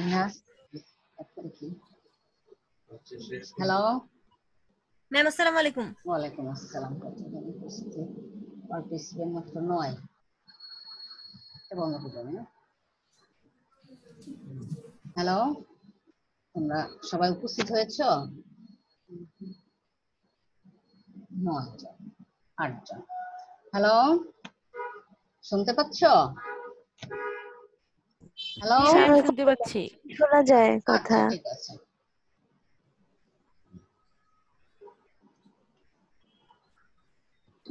hello ma'am আসসালামু আলাইকুম ওয়া আলাইকুম আসসালাম মাত্র নয় এবং হ্যালো তোমরা সবাই উপস্থিত হয়েছো নয়জন আটজন হ্যালো শুনতে পাচ্ছ হ্যালো শুনতে পাচ্ছি শোনা যায় কথা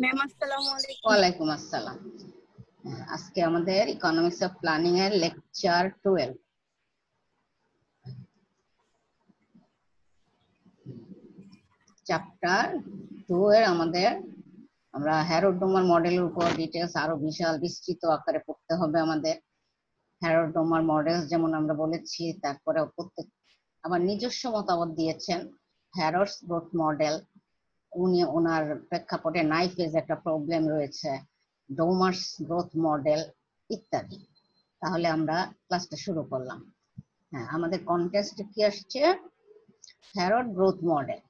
ম্যাম আচ্ছা, আসসালামু আলাইকুম আসসালাম আজকে আমাদের ইকোনমিক্স অফ প্ল্যানিং এর লেকচার 12 চ্যাপ্টার 2 এর আমাদের আমরা হ্যারোডোমার মডেলের উপর ডিটেইলস আরো বিশাল বিস্তৃত আকারে পড়তে হবে আমাদের হ্যারোডোমার মডেলস যেমন আমরা বলেছি তারপরে প্রত্যেক আবার নিজস্ব মতামত দিয়েছেন হ্যারোস গ্রোথ মডেল উনি ওনার প্রেক্ষাপটে নাইফেজ একটা প্রবলেম রয়েছে ডোমার্স গ্রোথ মডেল ইত্যাদি তাহলে আমরা ক্লাসটা শুরু করলাম হ্যাঁ আমাদের কনটেস্ট কি আসছে Harrod growth model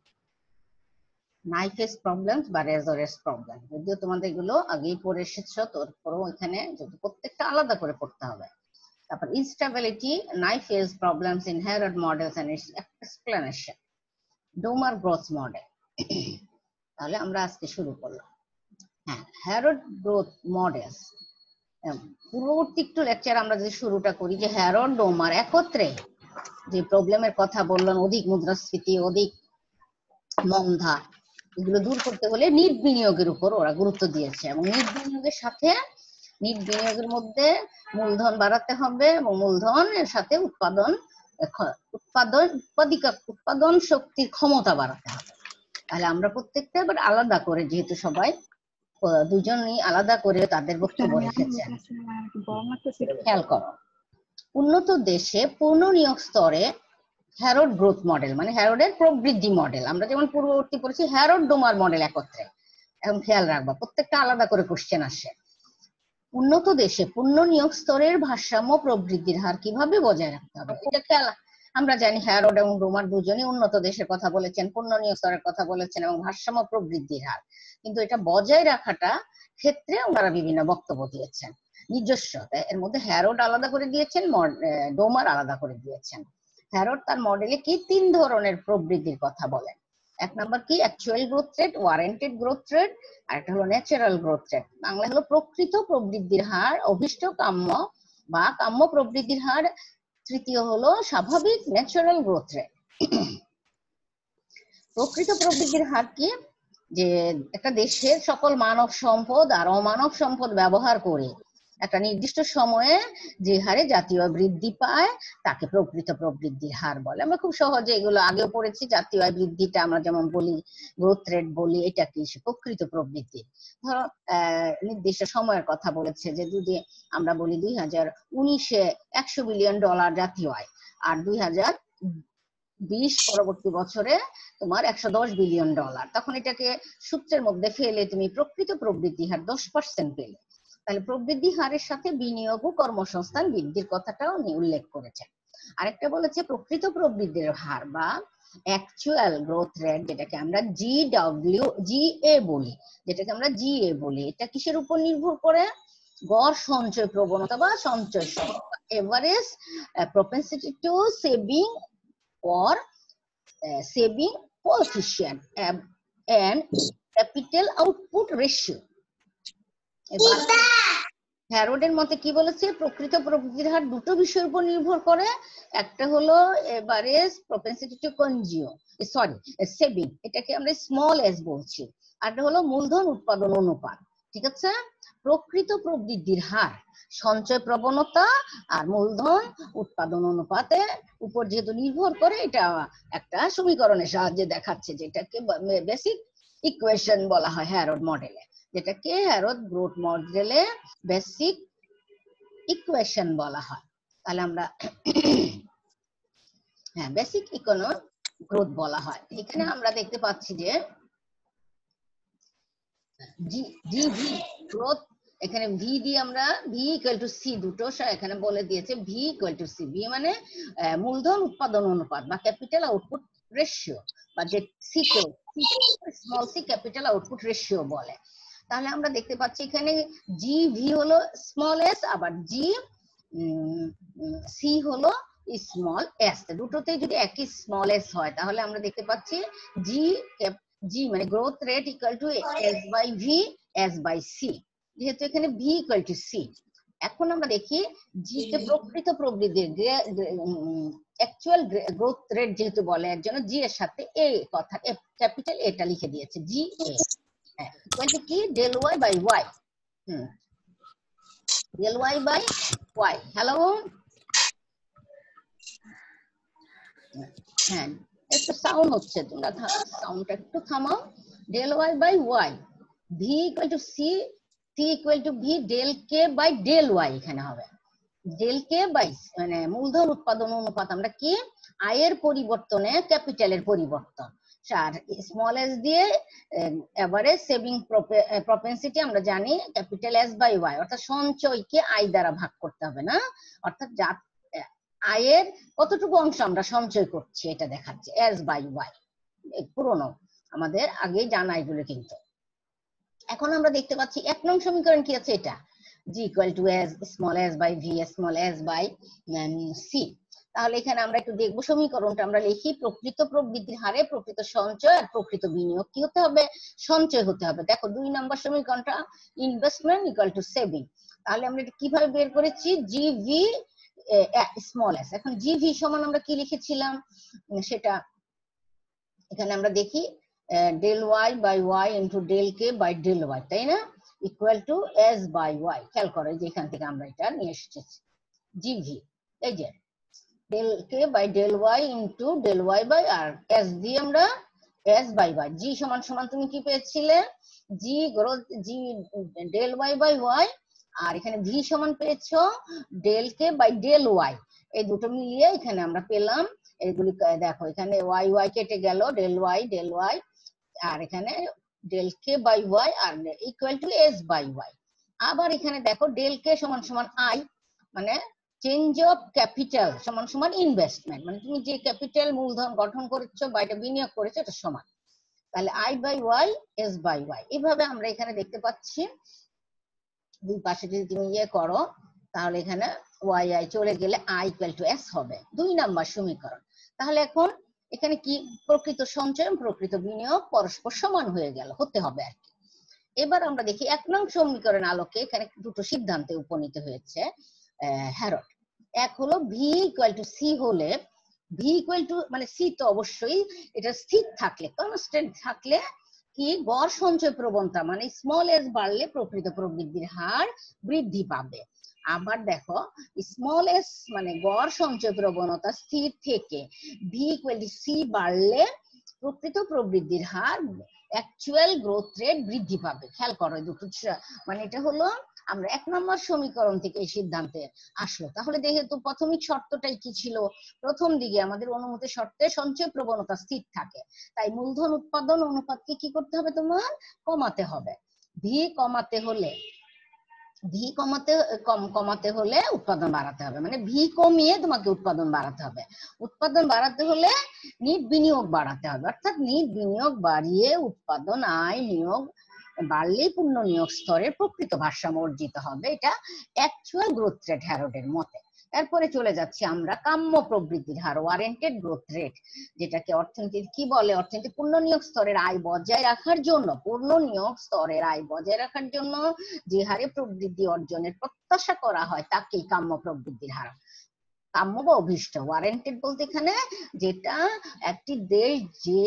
knife edge problem বা রেজরেস প্রবলেম যদিও তোমাদের এগুলো আগেই পড়ে এসেছ তোর পরেও এখানে যদি প্রত্যেকটা আলাদা করে পড়তে হবে তারপর instability knife edge problems in Herod models and its explanation Domar growth model তাহলে আমরা আজকে শুরু করলাম হ্যাঁ হ্যারড গ্রোথ মডেলস পূর্ববর্তী একটু লেকচার আমরা যদি শুরুটা করি যে হ্যারড ডোমার একত্রে যে প্রবলেমের কথা বললাম অধিক মুদ্রাস্ফীতি অধিক মন্দা এগুলো দূর করতে হলে নিট বিনিয়োগের উপর ওরা গুরুত্ব দিয়েছে এবং নিট বিনিয়োগের সাথে নিট বিনিয়োগের মধ্যে মূলধন বাড়াতে হবে এবং মূলধনের সাথে উৎপাদন উৎপাদন উৎপাদিকা উৎপাদন শক্তির ক্ষমতা বাড়াতে হবে তাহলে আমরা প্রত্যেকটা এবার আলাদা করে যেহেতু সবাই দুজনই আলাদা করে তাদের বক্তব্য হ্যাঁ, রেখেছেন হ্যাঁ, হ্যাঁ, খেয়াল করো উন্নত দেশে পূর্ণ নিয়োগ স্তরে হ্যারোড গ্রোথ মডেল মানে হ্যারোডের প্রবৃদ্ধি মডেল আমরা যেমন পূর্ববর্তী পড়েছি হ্যারোড ডোমার মডেল একত্রে এখন খেয়াল রাখবা প্রত্যেকটা আলাদা করে কোশ্চেন আসে উন্নত দেশে পূর্ণ নিয়োগ স্তরের ভারসাম্য প্রবৃদ্ধির হার কিভাবে বজায় রাখতে হবে এটা খেয়াল আমরা জানি হ্যারোড এবং রোমার দুজনই উন্নত দেশের কথা বলেছেন পূর্ণ নিয়োগ স্তরের কথা বলেছেন এবং ভারসাম্য প্রবৃদ্ধির হার কিন্তু এটা বজায় রাখাটা ক্ষেত্রে ওনারা বিভিন্ন বক্তব্য দিয়েছেন নিজস্ব এর মধ্যে হ্যারোড আলাদা করে দিয়েছেন ডোমার আলাদা করে দিয়েছেন হ্যারোড তার মডেলে কি তিন ধরনের প্রবৃদ্ধির কথা বলেন এক নম্বর কি actual growth rate warranted growth rate আর একটা হলো ন্যাচারাল গ্রোথ রেট বাংলা হলো প্রকৃত প্রবৃদ্ধির হার অভিষ্ট কাম্য বা কাম্য প্রবৃদ্ধির হার তৃতীয় হলো স্বাভাবিক ন্যাচারাল গ্রোথ রেট প্রকৃত প্রবৃদ্ধির হার কি যে একটা দেশের সকল মানব সম্পদ আর অমানব সম্পদ ব্যবহার করে একটা নির্দিষ্ট সময়ে যে হারে জাতীয় বৃদ্ধি পায় তাকে প্রকৃত প্রবৃদ্ধির হার বলে আমরা খুব সহজে এগুলো আগেও পড়েছি জাতীয় বৃদ্ধিটা আমরা যেমন বলি গ্রোথ রেট বলি এটা কি প্রকৃত প্রবৃদ্ধি ধরো নির্দিষ্ট সময়ের কথা বলেছে যে যদি আমরা বলি দুই হাজার উনিশে একশো বিলিয়ন ডলার জাতীয় আয় আর দুই হাজার বিশ পরবর্তী বছরে তোমার একশো দশ বিলিয়ন ডলার তখন এটাকে সূত্রের মধ্যে ফেলে তুমি প্রকৃত প্রবৃদ্ধি হার দশ পার্সেন্ট পেলে তাহলে প্রবৃদ্ধি হারের সাথে বিনিয়োগ ও কর্মসংস্থান বৃদ্ধির কথাটাও উনি উল্লেখ করেছেন আরেকটা বলেছে প্রকৃত প্রবৃদ্ধির হার বা অ্যাকচুয়াল গ্রোথ রেট যেটাকে আমরা জি ডাব্লিউ জি এ বলি যেটাকে আমরা জি এ বলি এটা কিসের উপর নির্ভর করে গড় সঞ্চয় প্রবণতা বা সঞ্চয় average propensity to saving or saving coefficient and capital output ratio হ্যারোডের মতে কি বলেছে প্রকৃত প্রবৃদ্ধির হার দুটো বিষয়ের উপর নির্ভর করে একটা হলো এবারে propensity to consume sorry saving এটাকে আমরা স্মল এস বলছি আরটা হলো মূলধন উৎপাদন অনুপাত ঠিক আছে প্রকৃত প্রবৃদ্ধির হার সঞ্চয় প্রবণতা আর মূলধন উৎপাদন অনুপাতে উপর যেহেতু নির্ভর করে এটা একটা সমীকরণের সাহায্যে দেখাচ্ছে যেটাকে বেসিক ইকুয়েশন বলা হয় হ্যারোড মডেলে যেটাকে হ্যারোদ গ্রোথ মডেলে বেসিক ইকুয়েশন বলা হয় তাহলে আমরা হ্যাঁ বেসিক ইকোনো গ্রোথ বলা হয় এখানে আমরা দেখতে পাচ্ছি যে জি জি গ্রোথ এখানে ভি দিয়ে আমরা ভি ইকুয়াল টু সি দুটো এখানে বলে দিয়েছে V equal to C V মানে মূলধন উৎপাদন অনুপাত বা ক্যাপিটাল আউটপুট রেশিও বা যে সি কে small c capital output ratio বলে তাহলে আমরা দেখতে পাচ্ছি এখানে জি ভি হলো স্মল এস আবার জি সি হলো স্মল এস দুটোতে যদি একই স্মল এস হয় তাহলে আমরা দেখতে পাচ্ছি জি জি মানে growth rate equal to S by V s by C যেহেতু এখানে ভি ইকুয়াল টু সি এখন আমরা দেখি জি কে প্রকৃত প্রবৃদ্ধি অ্যাকচুয়াল গ্রোথ রেট যেহেতু বলে একজন জি এর সাথে এ কথা ক্যাপিটাল এটা লিখে দিয়েছে জি এ ইকুয়াল কি del Y by Y del Y by Y hello হ্যাঁ একটু সাউন্ড হচ্ছে তোমরা সাউন্ডটা একটু থামাও del Y by Y V equal to C C equal to V del K by del Y এখানে হবে ডেল কে বাই মানে মূলধন উৎপাদন অনুপাত আমরা কি আয়ের পরিবর্তনে ক্যাপিটালের পরিবর্তন চার স্মল এস দিয়ে এভারেজ সেভিং প্রপেন্সিটি আমরা জানি ক্যাপিটাল এস বাই ওয়াই অর্থাৎ সঞ্চয়কে আয় দ্বারা ভাগ করতে হবে না অর্থাৎ যা আয়ের কতটুকু অংশ আমরা সঞ্চয় করছি এটা দেখাচ্ছে এস বাই ওয়াই পুরনো আমাদের আগে জানা এগুলো কিন্তু এখন আমরা দেখতে পাচ্ছি এক নং সমীকরণ কি আছে এটা g equal to s small s by v small s by um, c তাহলে এখানে আমরা একটু দেখবো সমীকরণটা আমরা লিখি প্রকৃত প্রবৃদ্ধির হারে প্রকৃত সঞ্চয় আর প্রকৃত বিনিয়োগ কি হতে হবে সঞ্চয় হতে হবে দেখো দুই নম্বর সমীকরণটা ইনভেস্টমেন্ট ইকুয়াল টু সেভিং তাহলে আমরা এটা কিভাবে বের করেছি জিভি স্মল এস এখন জিভি সমান আমরা কি লিখেছিলাম সেটা এখানে আমরা দেখি del Y by Y into del K by del Y তাই না equal to S by Y খেয়াল করো যে এখান থেকে আমরা এটা নিয়ে এসেছি জিভি এই যে del K by del Y into del Y by আর এস দিয়ে আমরা এস বাই বাই জি সমান সমান তুমি কি পেয়েছিলে G growth G del Y by Y আর এখানে ভি সমান পেয়েছো del K by del Y এই দুটো মিলিয়ে এখানে আমরা পেলাম এগুলি দেখো এখানে ওয়াই ওয়াই কেটে গেল ডেল ওয়াই ডেল ওয়াই আর এখানে ডেল কে বাই ওয়াই আর equal to S by Y আবার এখানে দেখো ডেল কে সমান সমান আই মানে চেঞ্জ অফ ক্যাপিটাল সমান সমান ইনভেস্টমেন্ট মানে তুমি যে ক্যাপিটাল মূলধন গঠন করেছো বা এটা বিনিয়োগ করেছো এটা সমান তাহলে I by Y s by Y এভাবে আমরা এখানে দেখতে পাচ্ছি দুই পাশে যদি তুমি ইয়ে করো তাহলে এখানে ওয়াই আই চলে গেলে আই ইকুয়াল টু এস হবে দুই নাম্বার সমীকরণ তাহলে এখন এখানে কি প্রকৃত সঞ্চয় প্রকৃত বিনিয়োগ পরস্পর সমান হয়ে গেল হতে হবে আর কি এবার আমরা দেখি এক নং সমীকরণ আলোকে এখানে দুটো সিদ্ধান্তে উপনীত হয়েছে হ্যারট এক হলো ভি ইকুয়াল টু সি হলে ভি ইকুয়াল টু মানে সি তো অবশ্যই এটা স্থির থাকলে কনস্ট্যান্ট থাকলে কি গড় সঞ্চয় প্রবণতা মানে স্মল এস বাড়লে প্রকৃত প্রবৃদ্ধির হার বৃদ্ধি পাবে আবার দেখো স্মল এস মানে গড় সঞ্চয় প্রবণতা স্থির থেকে ভি ইকুয়াল টু সি বাড়লে প্রকৃত প্রবৃদ্ধির হার অ্যাকচুয়াল গ্রোথ রেট বৃদ্ধি পাবে খেয়াল করো দুটো মানে এটা হলো আমরা এক নম্বর সমীকরণ থেকে এই সিদ্ধান্তে আসলো তাহলে যেহেতু প্রাথমিক শর্তটাই কি ছিল প্রথম দিকে আমাদের অনুমতি শর্তে সঞ্চয় প্রবণতা স্থির থাকে তাই মূলধন উৎপাদন অনুপাতকে কি করতে হবে তোমার কমাতে হবে ভি কমাতে হলে ভি কমাতে কম কমাতে হলে উৎপাদন বাড়াতে হবে মানে ভি কমিয়ে তোমাকে উৎপাদন বাড়াতে হবে উৎপাদন বাড়াতে হলে নিট বিনিয়োগ বাড়াতে হবে অর্থাৎ নিট বিনিয়োগ বাড়িয়ে উৎপাদন আয় নিয়োগ বাড়লেই পূর্ণ নিয়োগ স্তরের প্রকৃত ভারসাম্য অর্জিত হবে এটা অ্যাকচুয়াল গ্রোথ রেট হ্যারোডের মতে এরপরে চলে যাচ্ছি আমরা কাম্য প্রবৃদ্ধির হার ওয়ারেন্টেড গ্রোথ রেট যেটাকে অর্থনীতির কি বলে অর্থনীতি পূর্ণ নিয়োগ স্তরের আয় বজায় রাখার জন্য পূর্ণ নিয়োগ স্তরের আয় বজায় রাখার জন্য যে হারে প্রবৃদ্ধি অর্জনের প্রত্যাশা করা হয় তাকেই কাম্য প্রবৃদ্ধির হার কাম্য বা অভিষ্ট ওয়ারেন্টেড বলতে এখানে যেটা একটি দেশ যে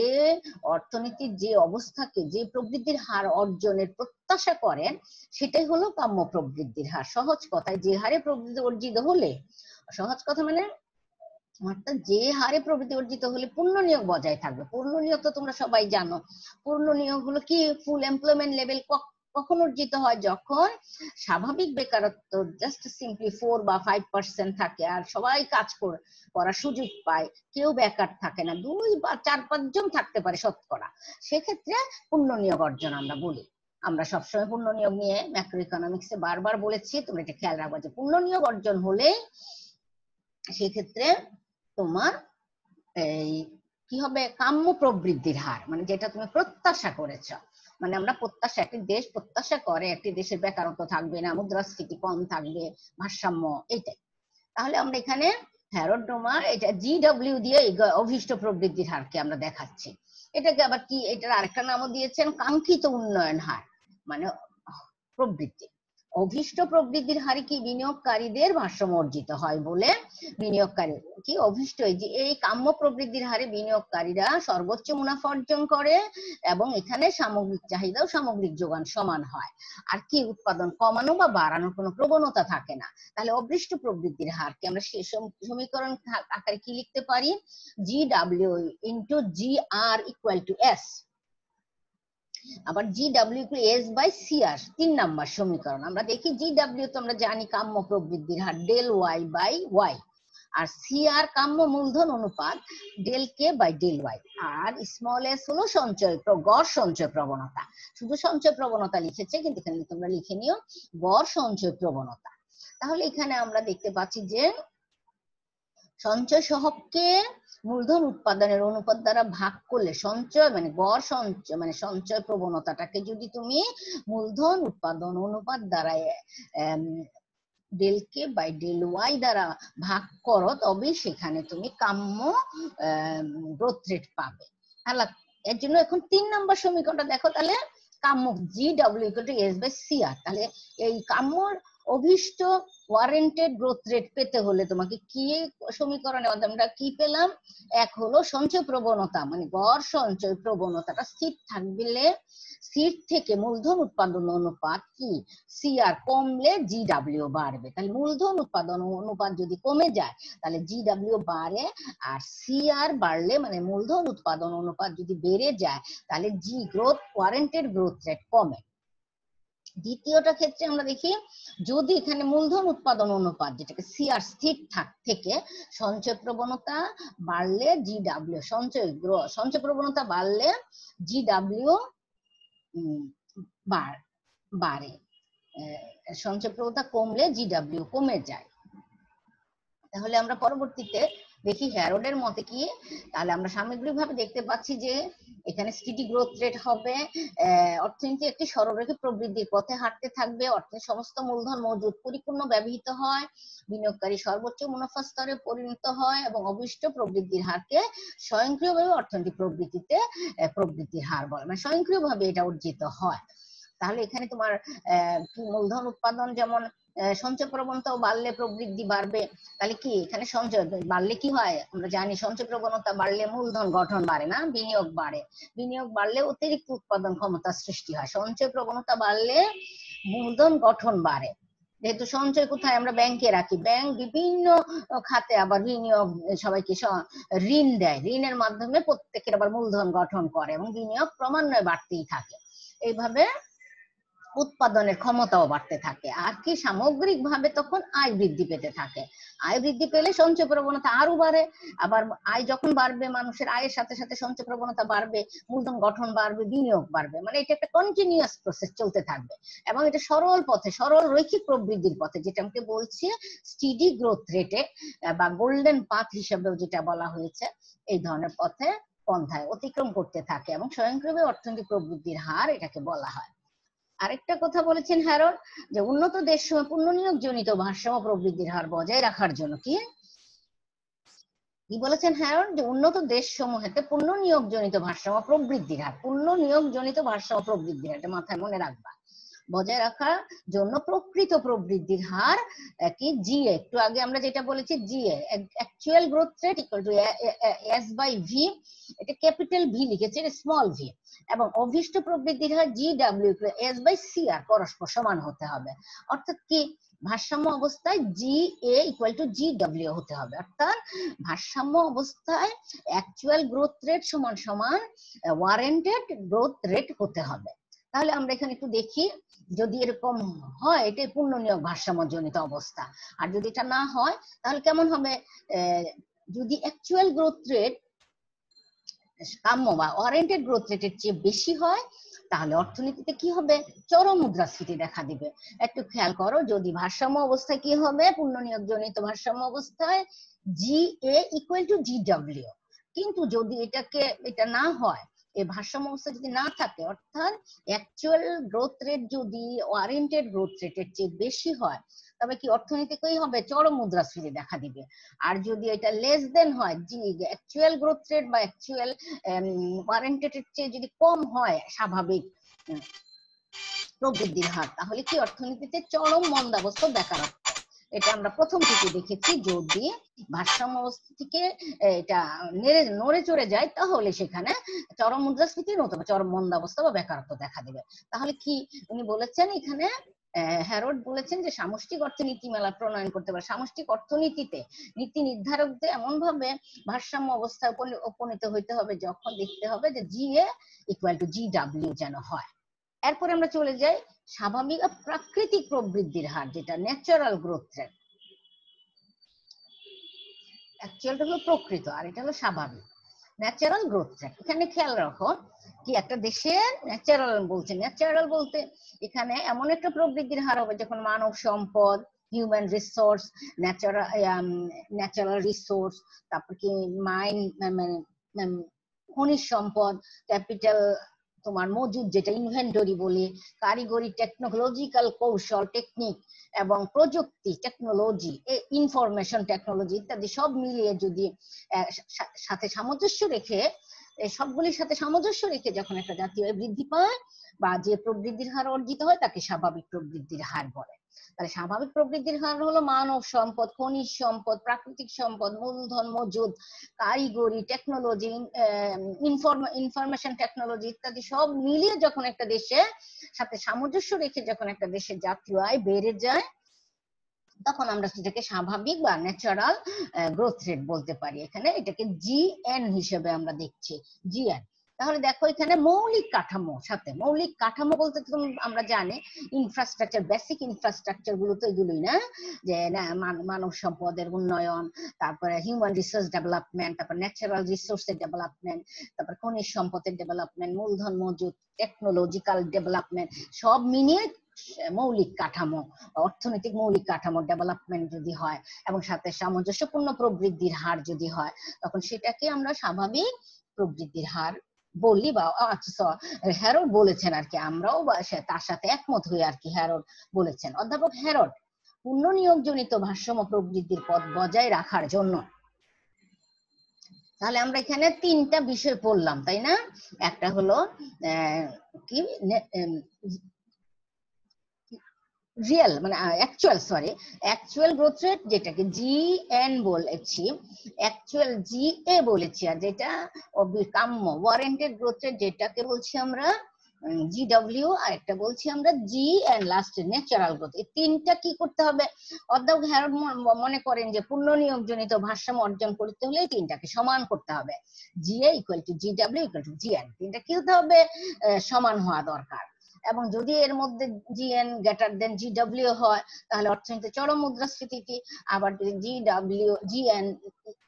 অর্থনীতির যে অবস্থাকে যে প্রবৃদ্ধির হার অর্জনের প্রত্যাশা করেন সেটাই হলো কাম্য প্রবৃদ্ধির হার সহজ কথায় যে হারে প্রবৃদ্ধি অর্জিত হলে সহজ কথা মানে অর্থাৎ যে হারে প্রবৃদ্ধি অর্জিত হলে পূর্ণ নিয়োগ বজায় থাকবে পূর্ণ নিয়োগ তো তোমরা সবাই জানো পূর্ণ নিয়োগ হলো কি ফুল এমপ্লয়মেন্ট লেভেল কখন অর্জিত হয় যখন স্বাভাবিক বেকারত্ব জাস্ট সিম্পলি ফোর বা ফাইভ পার্সেন্ট থাকে আর সবাই কাজ করার সুযোগ পায় কেউ বেকার থাকে না দুই বা চার পাঁচজন থাকতে পারে শতকরা সেক্ষেত্রে পূর্ণ নিয়োগ অর্জন আমরা বলি আমরা সবসময় পূর্ণ নিয়োগ নিয়ে ম্যাক্রো ইকোনমিক্স এ বারবার বলেছি তোমরা এটা খেয়াল রাখবো যে পূর্ণ নিয়োগ অর্জন হলে সেক্ষেত্রে তোমার এই কি হবে কাম্য প্রবৃদ্ধির হার মানে যেটা তুমি প্রত্যাশা করেছ মানে আমরা প্রত্যাশা একটি দেশ প্রত্যাশা করে একটি দেশের বেকারত্ব থাকবে না মুদ্রাস্ফীতি কম থাকবে ভারসাম্য এইটাই তাহলে আমরা এখানে হ্যারোডোমার এটা জি ডাব্লিউ দিয়ে অভিষ্ট প্রবৃদ্ধির হারকে আমরা দেখাচ্ছি এটাকে আবার কি এটার আরেকটা নামও দিয়েছেন কাঙ্ক্ষিত উন্নয়ন হার মানে প্রবৃদ্ধি অভিষ্ট প্রবৃদ্ধির হারে কি বিনিয়োগকারীদের ভারসাম্য অর্জিত হয় বলে বিনিয়োগকারী কি অভিষ্ট যে এই কাম্য প্রবৃদ্ধির হারে বিনিয়োগকারীরা সর্বোচ্চ মুনাফা অর্জন করে এবং এখানে সামগ্রিক চাহিদা ও সামগ্রিক যোগান সমান হয় আর কি উৎপাদন কমানো বা বাড়ানোর কোনো প্রবণতা থাকে না তাহলে অভিষ্ট প্রবৃদ্ধির হার কি আমরা সে সমীকরণ আকারে কি লিখতে পারি G W into G R equal to s আবার G W S by C আর তিন নাম্বার সমীকরণ আমরা দেখি জি ডাব্লিউ তো আমরা জানি কাম্য প্রবৃদ্ধির হার ডেল ওয়াই বাই ওয়াই আর সি আর কাম্য মূলধন অনুপাত del K by del Y আর স্মল এস হলো সঞ্চয় গড় সঞ্চয় প্রবণতা শুধু সঞ্চয় প্রবণতা লিখেছে কিন্তু এখানে তোমরা লিখে নিও গড় সঞ্চয় প্রবণতা তাহলে এখানে আমরা দেখতে পাচ্ছি যে সঞ্চয় সহকে মূলধন উৎপাদনের অনুপাত দ্বারা ভাগ করলে সঞ্চয় মানে গড় সঞ্চয় মানে সঞ্চয় প্রবণতাটাকে যদি তুমি মূলধন উৎপাদন অনুপাত দ্বারা del K by del Y দ্বারা ভাগ করো তবে সেখানে তুমি কাম্য গ্রোথ রেট পাবে এর জন্য এখন তিন নম্বর সমীকরণটা দেখো তাহলে কাম্য G W equal to S by C R তাহলে এই কাম্যর অভিষ্ট ওয়ারেন্টেড গ্রোথ রেট পেতে হলে তোমাকে কি সমীকরণে আমরা কি পেলাম এক হলো সঞ্চয় প্রবণতা মানে গড় সঞ্চয় প্রবণতাটা স্থির থাকলে স্থির থেকে মূলধন উৎপাদন অনুপাত কি সি আর কমলে জি ডাব্লিউ বাড়বে তাহলে মূলধন উৎপাদন অনুপাত যদি কমে যায় তাহলে জি ডাব্লিউ বাড়ে আর সি আর বাড়লে মানে মূলধন উৎপাদন অনুপাত যদি বেড়ে যায় তাহলে G growth warranted growth rate কমে দ্বিতীয়টা ক্ষেত্রে আমরা দেখি যদি এখানে মূলধন উৎপাদন অনুপাত যেটাকে সিআর স্থির থাক থেকে সঞ্চয় প্রবণতা বাড়লে জিডাব্লিউ সঞ্চয় সঞ্চয় প্রবণতা বাড়লে জিডাব্লিউ বাড়ে সঞ্চয় প্রবণতা কমলে জিডাব্লিউ কমে যায় তাহলে আমরা পরবর্তীতে দেখি হ্যারোডের মতে কি তাহলে আমরা সামগ্রিকভাবে দেখতে পাচ্ছি যে এখানে সিটি গ্রোথ রেট হবে অর্থনীতি একটি সরলরেখে প্রবৃদ্ধির পথে হাঁটতে থাকবে অর্থের সমস্ত মূলধন মজুদ পরিপূর্ণ ব্যবহৃত হয় বিনিয়োগকারী সর্বোচ্চ মুনাফা স্তরে পরিণত হয় এবং অবিষ্ট প্রবৃদ্ধির হারকে স্বয়ংক্রিয়ভাবে অর্থনৈতিক প্রবৃদ্ধিতে প্রবৃদ্ধির হার বলে মানে স্বয়ংক্রিয়ভাবে এটা অর্জিত হয় তাহলে এখানে তোমার মূলধন উৎপাদন যেমন সঞ্চয় প্রবণতাও বাড়লে প্রবৃদ্ধি বাড়বে তাহলে কি এখানে সঞ্চয় বাড়লে কি হয় আমরা জানি সঞ্চয় প্রবণতা বাড়লে মূলধন গঠন বাড়ে না বিনিয়োগ বাড়ে বিনিয়োগ বাড়লে অতিরিক্ত উৎপাদন ক্ষমতা সৃষ্টি হয় সঞ্চয় প্রবণতা বাড়লে মূলধন গঠন বাড়ে যেহেতু সঞ্চয় কোথায় আমরা ব্যাংকে রাখি ব্যাংক বিভিন্ন খাতে আবার বিনিয়োগ সবাইকে ঋণ দেয় ঋণের মাধ্যমে প্রত্যেকের আবার মূলধন গঠন করে এবং বিনিয়োগ ক্রমান্বয়ে বাড়তেই থাকে এইভাবে উৎপাদনের ক্ষমতাও বাড়তে থাকে আর কি ভাবে তখন আয় বৃদ্ধি পেতে থাকে আয় বৃদ্ধি পেলে সঞ্চয় প্রবণতা আরো বাড়ে আবার আয় যখন বাড়বে মানুষের আয়ের সাথে সাথে সঞ্চয় প্রবণতা বাড়বে মূলধন গঠন বাড়বে বিনিয়োগ বাড়বে মানে এটা একটা কন্টিনিউয়াস প্রসেস চলতে থাকবে এবং এটা সরল পথে সরল রৈখিক প্রবৃদ্ধির পথে যেটা আমাকে বলছি স্টিডি গ্রোথ রেটে বা গোল্ডেন পাথ হিসেবেও যেটা বলা হয়েছে এই ধরনের পথে পন্থায় অতিক্রম করতে থাকে এবং স্বয়ংক্রিয় অর্থনৈতিক প্রবৃদ্ধির হার এটাকে বলা হয় আরেকটা কথা বলেছেন হ্যারোড যে উন্নত দেশ সময় পুণ্যনিয়োগ জনিত ভারসাম্য প্রবৃদ্ধির হার বজায় রাখার জন্য কি কি বলেছেন হ্যারন যে উন্নত দেশ সমূহেতে পূর্ণ নিয়োগ জনিত ভারসাম্য প্রবৃদ্ধির হার পূর্ণ নিয়োগ জনিত ভারসাম্য প্রবৃদ্ধির হার মাথায় মনে রাখবা বজায় রাখার জন্য প্রকৃত প্রবৃদ্ধির হার কি জিএ একটু আগে আমরা যেটা বলেছি GA actual growth rate equal to S by V এটা ক্যাপিটাল ভি লিখেছে এটা স্মল ভি এবং অভিষ্ট প্রবৃদ্ধির হয় G W S by C R পরস্পর সমান হতে হবে অর্থাৎ কি ভারসাম্য অবস্থায় G A equal to G W হতে হবে অর্থাৎ ভারসাম্য অবস্থায় অ্যাকচুয়াল গ্রোথ রেট সমান সমান ওয়ারেন্টেড গ্রোথ রেট হতে হবে তাহলে আমরা এখানে একটু দেখি যদি এরকম হয় এটা পূর্ণ নিয়োগ ভারসাম্যজনিত অবস্থা আর যদি এটা না হয় তাহলে কেমন হবে যদি অ্যাকচুয়াল গ্রোথ রেট কাম্য বা ওয়ারেন্টেড গ্রোথ রেটের চেয়ে বেশি হয় তাহলে অর্থনীতিতে কি হবে চরম মুদ্রাস্ফীতি দেখা দিবে একটু খেয়াল করো যদি ভারসাম্য অবস্থায় কি হবে পূর্ণ নিয়োগ জনিত ভারসাম্য অবস্থায় G A equal to G W কিন্তু যদি এটাকে এটা না হয় এই ভারসাম্য অবস্থা যদি না থাকে অর্থাৎ অ্যাকচুয়াল গ্রোথ রেট যদি ওয়ারেন্টেড গ্রোথ রেটের চেয়ে বেশি হয় তবে কি অর্থনীতিকেই হবে চরম মুদ্রাস্ফীতি দেখা দিবে আর যদি এটা লেস দেন হয় জি অ্যাকচুয়াল গ্রোথ রেট বা অ্যাকচুয়াল ওয়ারেন্টেড চেয়ে যদি কম হয় স্বাভাবিক প্রবৃদ্ধির হার তাহলে কি অর্থনীতিতে চরম মন্দাবস্থা দেখা রাখবে এটা আমরা প্রথম থেকে দেখেছি জোর দিয়ে ভারসাম্য অবস্থা থেকে এটা নেড়ে নড়ে চড়ে যায় তাহলে সেখানে চরম মুদ্রাস্ফীতি নতুবা চরম মন্দাবস্থা বা বেকারত্ব দেখা দেবে তাহলে কি উনি বলেছেন এখানে হ্যারোড বলেছেন যে সামষ্টিক অর্থনীতি মেলা প্রণয়ন করতে পারে সামষ্টিক অর্থনীতিতে নীতি নির্ধারকদের এমন ভাবে ভারসাম্য অবস্থায় উপনীত হইতে হবে যখন দেখতে হবে যে G A equal to G W যেন হয় এরপরে আমরা চলে যাই স্বাভাবিক প্রাকৃতিক প্রবৃদ্ধির হার যেটা ন্যাচারাল গ্রোথ রেট অ্যাকচুয়ালটা হলো প্রকৃত আর এটা হলো স্বাভাবিক ন্যাচারাল গ্রোথ রেট এখানে খেয়াল রাখো কি একটা দেশের ন্যাচারাল বলছে ন্যাচারাল বলতে এখানে এমন একটা প্রবৃদ্ধির হার হবে যখন মানব সম্পদ human resource natural natural resource তারপর কি মাইন মানে খনিজ সম্পদ ক্যাপিটাল তোমার মজুদ যেটা ইনভেন্টরি বলি কারিগরি টেকনোলজিক্যাল কৌশল টেকনিক এবং প্রযুক্তি টেকনোলজি ইনফরমেশন টেকনোলজি ইত্যাদি সব মিলিয়ে যদি সাথে সামঞ্জস্য রেখে সবগুলির সাথে সামঞ্জস্য রেখে যখন একটা জাতীয় বৃদ্ধি পায় বা যে প্রবৃদ্ধির হার অর্জিত হয় তাকে স্বাভাবিক প্রবৃদ্ধির হার বলে তাহলে স্বাভাবিক প্রবৃদ্ধির হার হলো মানব সম্পদ খনিজ সম্পদ প্রাকৃতিক সম্পদ মূলধন মজুদ কারিগরি টেকনোলজি ইনফরমেশন টেকনোলজি ইত্যাদি সব মিলিয়ে যখন একটা দেশে সাথে সামঞ্জস্য রেখে যখন একটা দেশের জাতীয় আয় বেড়ে যায় তখন আমরা সেটাকে স্বাভাবিক বা ন্যাচারাল গ্রোথ রেট বলতে পারি এখানে এটাকে জিএন হিসেবে আমরা দেখছি জিএন তাহলে দেখো এখানে মৌলিক কাঠামো সাথে মৌলিক কাঠামো বলতে তো আমরা জানি ইনফ্রাস্ট্রাকচার বেসিক ইনফ্রাস্ট্রাকচার গুলো তো এগুলোই না যে মানব সম্পদের উন্নয়ন তারপরে হিউম্যান রিসোর্স ডেভেলপমেন্ট তারপর ন্যাচারাল রিসোর্সের ডেভেলপমেন্ট তারপর খনিজ সম্পদের ডেভেলপমেন্ট মূলধন মজুদ টেকনোলজিক্যাল ডেভেলপমেন্ট সব মিলিয়ে মৌলিক কাঠামো অর্থনৈতিক মৌলিক কাঠামো ডেভেলপমেন্ট যদি হয় এবং সাথে সামঞ্জস্যপূর্ণ প্রবৃদ্ধির হার যদি হয় তখন সেটাকে আমরা স্বাভাবিক প্রবৃদ্ধির হার বললি বা আচ্ছা হ্যারড বলেছেন আর কি আমরাও তার সাথে একমত হয়ে আর কি হ্যারড বলেছেন অধ্যাপক হ্যারড পূর্ণ পুনর্নিয়োগজনিত ভারসাম্য প্রবৃদ্ধির পদ বজায় রাখার জন্য তাহলে আমরা এখানে তিনটা বিষয় পড়লাম তাই না একটা হলো কি রিয়েল মানে actual sorry actual growth rate যেটাকে জি এন বলেছি অ্যাকচুয়াল জি এ বলেছি আর যেটা কাম্য ওয়ারেন্টেড গ্রোথ রেট যেটাকে বলছি আমরা জি জিডব্লিউ আর একটা বলছি আমরা জি এন্ড লাস্টে ন্যাচারাল গ্রোথ এই তিনটা কি করতে হবে অধ্যাপক হ্যারড মনে করেন যে পূর্ণ নিয়োগজনিত ভারসাম্য অর্জন করতে হলে এই তিনটাকে সমান করতে হবে G A equal to W equal to G N তিনটা কি হতে হবে সমান হওয়া দরকার এবং যদি এর মধ্যে জিএন গ্রেটার দেন জিডব্লিউ হয় তাহলে অর্থনীতিতে চরম মুদ্রাস্ফীতি আবার যদি GW GN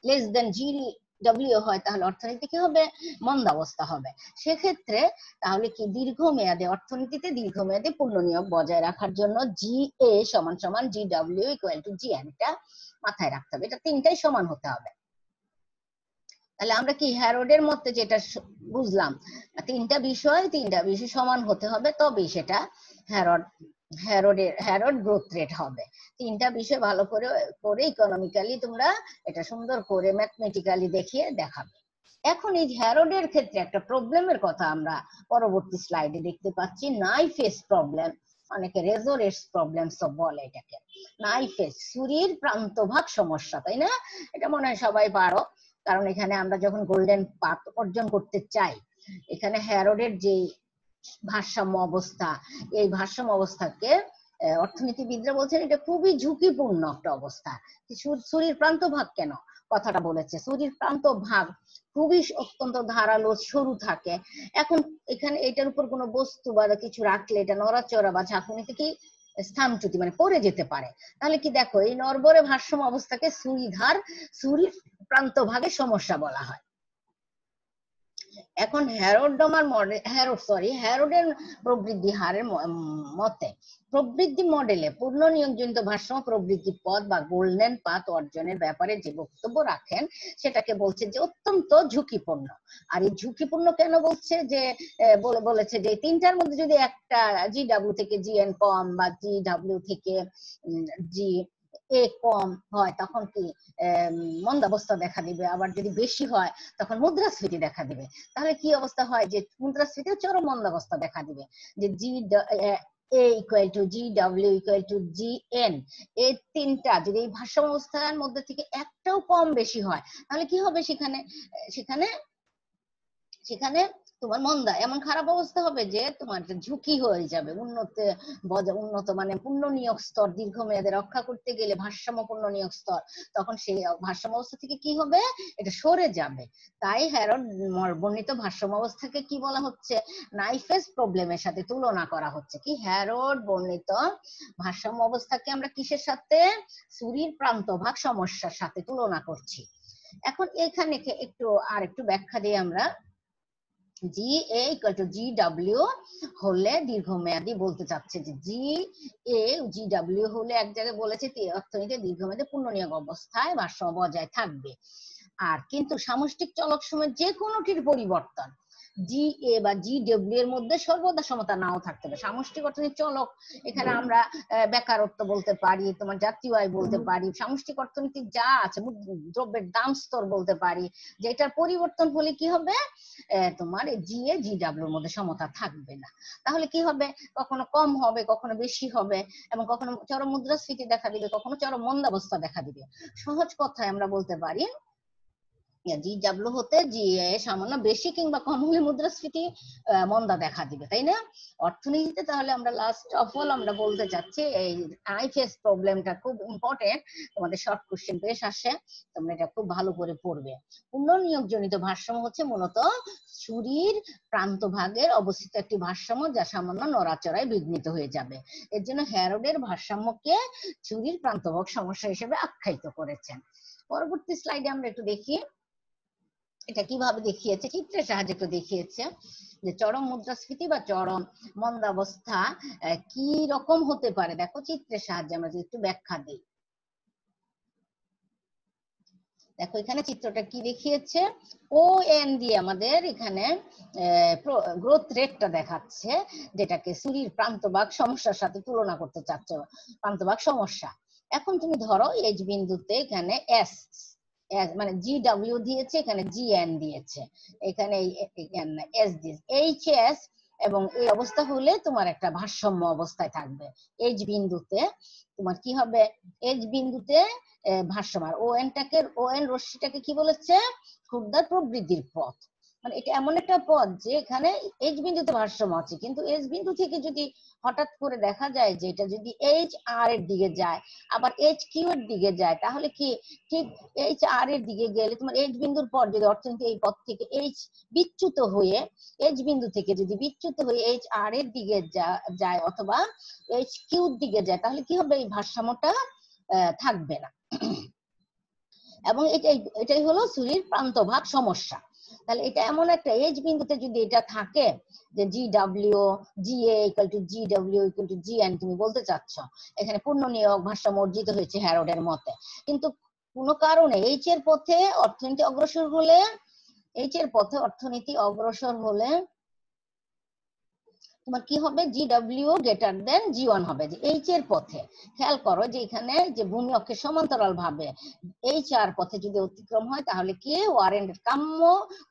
less than G W হয় তাহলে অর্থনীতি কি হবে মন্দাবস্থা হবে সেক্ষেত্রে তাহলে কি দীর্ঘমেয়াদে অর্থনীতিতে দীর্ঘমেয়াদে পূর্ণ নিয়োগ বজায় রাখার জন্য জি এ সমান সমান G W equal to G N এটা মাথায় রাখতে হবে এটা তিনটাই সমান হতে হবে তাহলে আমরা কি হ্যারোডের মতে যেটা বুঝলাম তিনটা বিষয় তিনটা বিষয় সমান হতে হবে তবে সেটা হ্যারড হ্যারোডের হ্যারোড গ্রোথ রেট হবে তিনটা বিষয় ভালো করে করে ইকোনমিক্যালি তোমরা এটা সুন্দর করে ম্যাথমেটিক্যালি দেখিয়ে দেখাবে এখন এই হ্যারোডের ক্ষেত্রে একটা প্রবলেমের কথা আমরা পরবর্তী স্লাইডে দেখতে পাচ্ছি নাই ফেস প্রবলেম অনেকে রেজোরেটস প্রবলেম সব বলে এটাকে নাই ফেস ছুরির প্রান্তভাগ সমস্যা তাই না এটা মনে হয় সবাই পারো কারণ এখানে আমরা যখন গোল্ডেন পাথ অর্জন করতে চাই এখানে হ্যারোডের যে ভারসাম্য অবস্থা এই ভারসাম্য অবস্থাকে অর্থনীতিবিদরা বলছেন এটা খুবই ঝুঁকিপূর্ণ একটা অবস্থা শরীর প্রান্ত ভাগ কেন কথাটা বলেছে শরীর প্রান্ত ভাগ খুবই অত্যন্ত ধারালো সরু থাকে এখন এখানে এটার উপর কোনো বস্তু বা কিছু রাখলে এটা নড়াচড়া বা ঝাঁকুনি থেকে স্থানচ্যুতি মানে পড়ে যেতে পারে তাহলে কি দেখো এই নরবরে ভারসাম্য অবস্থাকে সুইধার সুরি প্রান্ত ভাগে সমস্যা বলা হয় এখন হ্যারোডমার হ্যারোড সরি হ্যারোডের প্রবৃদ্ধি হারের মতে প্রবৃদ্ধি মডেলে পূর্ণ নিয়ন্ত্রিত ভারসাম্য প্রবৃদ্ধি পথ বা গোল্ডেন পাথ অর্জনের ব্যাপারে যে বক্তব্য রাখেন সেটাকে বলছে যে অত্যন্ত ঝুঁকিপূর্ণ আর এই ঝুঁকিপূর্ণ কেন বলছে যে বলে বলেছে যে তিনটার মধ্যে যদি একটা জিডাব্লিউ থেকে জিএন কম বা জিডাব্লিউ থেকে জি এ কম হয় তখন কি মন্দাবস্থা দেখা দিবে আবার যদি বেশি হয় তখন মুদ্রাস্ফীতি দেখা দিবে তাহলে কি অবস্থা হয় যে মুদ্রাস্ফীতি চরম মন্দাবস্থা দেখা দিবে যে G A equal to G W equal to G N এই তিনটা যদি এই ভারসাম্য অবস্থার মধ্যে থেকে একটাও কম বেশি হয় তাহলে কি হবে সেখানে সেখানে সেখানে তোমার মন্দা এমন খারাপ অবস্থা হবে যে তোমার ঝুঁকি হয়ে যাবে উন্নত উন্নত মানে পূর্ণ নিয়োগ স্তর দীর্ঘমেয়াদে রক্ষা করতে গেলে ভারসাম্যপূর্ণ নিয়োগ স্তর তখন সেই ভারসাম্য অবস্থা থেকে কি হবে এটা সরে যাবে তাই হ্যারন বর্ণিত ভারসাম্য অবস্থাকে কি বলা হচ্ছে নাইফেস প্রবলেমের সাথে তুলনা করা হচ্ছে কি হ্যারড বর্ণিত ভারসাম্য অবস্থাকে আমরা কিসের সাথে সুরির প্রান্ত ভাগ সমস্যার সাথে তুলনা করছি এখন এখানে একটু আর একটু ব্যাখ্যা দিয়ে আমরা G A equal to G W হলে দীর্ঘমেয়াদী বলতে চাচ্ছে যে জি এ জি ডাব্লিউ হলে এক জায়গায় বলেছে অর্থনীতি দীর্ঘমেয়াদী পূর্ণনিয়োগ অবস্থায় ভারসাম্য বজায় থাকবে আর কিন্তু সামষ্টিক চলক সময় যে কোনোটির পরিবর্তন জি এ বা জি এর মধ্যে সর্বদা সমতা নাও থাকতে পারে সামষ্টিক অর্থনীতি চলক এখানে আমরা বেকারত্ব বলতে পারি তোমার জাতীয় আয় বলতে পারি সামষ্টিক অর্থনীতি যা আছে দ্রব্যের দাম স্তর বলতে পারি যে এটার পরিবর্তন হলে কি হবে তোমার জি এ জি ডাব্লিউ এর মধ্যে সমতা থাকবে না তাহলে কি হবে কখনো কম হবে কখনো বেশি হবে এবং কখনো চরম মুদ্রাস্ফীতি দেখা দিবে কখনো চরম মন্দাবস্থা দেখা দিবে সহজ কথায় আমরা বলতে পারি জি হ্যাঁ, জাবলু হতে জি সামান্য বেশি কিংবা কম হলে মুদ্রাস্ফীতি মন্দা দেখা দিবে তাই না অর্থনীতিতে তাহলে আমরা লাস্ট অফ অল আমরা বলতে চাচ্ছি এই আইফেস প্রবলেমটা খুব ইম্পর্টেন্ট তোমাদের শর্ট কোশ্চেন বেশ আসে তোমরা এটা খুব ভালো করে পড়বে পুনর্নিয়োগ জনিত ভারসাম্য হচ্ছে মূলত ছুরির প্রান্ত ভাগের অবস্থিত একটি ভারসাম্য যা সামান্য নড়াচড়ায় বিঘ্নিত হয়ে যাবে এর জন্য হ্যারোডের ভারসাম্যকে ছুরির প্রান্তভাগ সমস্যা হিসেবে আখ্যায়িত করেছেন পরবর্তী স্লাইডে আমরা একটু দেখি এটা কিভাবে দেখিয়েছে চিত্রের সাহায্যে একটু দেখিয়েছে যে চরম মুদ্রাস্ফীতি বা চরম মন্দাবস্থা কি রকম হতে পারে দেখো চিত্রের সাহায্যে আমরা যদি একটু ব্যাখ্যা দিই দেখো এখানে চিত্রটা কি দেখিয়েছে ও এন দিয়ে আমাদের এখানে গ্রোথ রেটটা দেখাচ্ছে যেটাকে সিঁড়ির প্রান্তবাগ সমস্যার সাথে তুলনা করতে চাচ্ছে প্রান্তবাগ সমস্যা এখন তুমি ধরো এইচ বিন্দুতে এখানে এস মানে জি ডাব্লিউ দিয়েছে এখানে জি এন দিয়েছে এখানে এস দিয়েছে এইচ এস এবং এই অবস্থা হলে তোমার একটা ভারসাম্য অবস্থায় থাকবে এইচ বিন্দুতে তোমার কি হবে এইচ বিন্দুতে ভারসাম্য ও এনটাকে ও এন রশ্মিটাকে কি বলেছে ক্ষুদ্র প্রবৃদ্ধির পথ মানে এটা এমন একটা পদ যে এখানে বিন্দুতে ভারসাম্য আছে কিন্তু এইচ বিন্দু থেকে যদি হঠাৎ করে দেখা যায় যে এটা যদি এইচ আর এর দিকে যায় আবার এইচ কিউ এর দিকে যায় তাহলে কি ঠিক এইচ আর এর দিকে গেলে তোমার এইচ বিন্দুর পর যদি অর্থনীতি এই পথ থেকে এইচ বিচ্যুত হয়ে এইচ বিন্দু থেকে যদি বিচ্যুত হয়ে এইচ আর এর দিকে যায় অথবা এইচ কিউর দিকে যায় তাহলে কি হবে এই ভারসাম্যটা থাকবে না এবং এটাই এটাই হলো সুরির প্রান্তভাগ সমস্যা তাহলে এটা এমন একটা এজ বিন্দুতে যদি এটা থাকে যে G W G L to G W equal to G N তুমি বলতে চাচ্ছ এখানে পূর্ণ নিয়োগ ভাষা অর্জিত হয়েছে হ্যারোডের মতে কিন্তু কোন কারণে এইচ এর পথে অর্থনীতি অগ্রসর হলে এইচ এর পথে অর্থনীতি অগ্রসর হলে তোমার কি হবে G W greater than G one হবে যে এইচ এর পথে খেয়াল করো যে এখানে যে ভূমি অক্ষের সমান্তরাল ভাবে এইচ আর পথে যদি অতিক্রম হয় তাহলে কি ওয়ারেন্টের কাম্য